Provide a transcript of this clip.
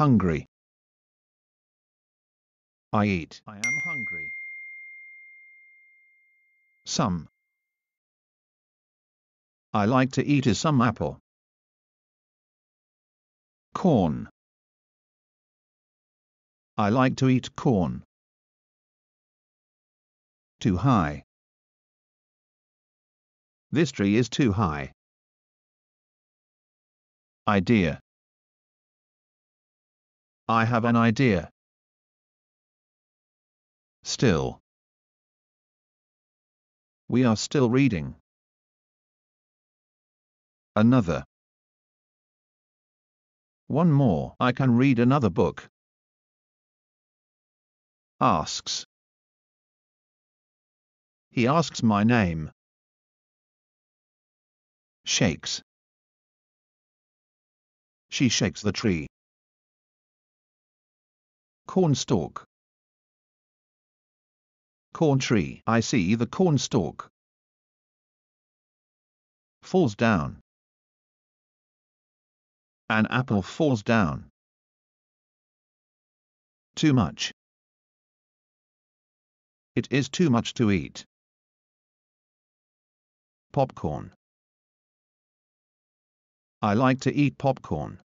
hungry. I eat. I am hungry. Some. I like to eat is some apple. Corn. I like to eat corn. Too high. This tree is too high. Idea. I have an idea. Still. We are still reading. Another. One more. I can read another book. Asks. He asks my name. Shakes. She shakes the tree cornstalk corn tree i see the cornstalk falls down an apple falls down too much it is too much to eat popcorn i like to eat popcorn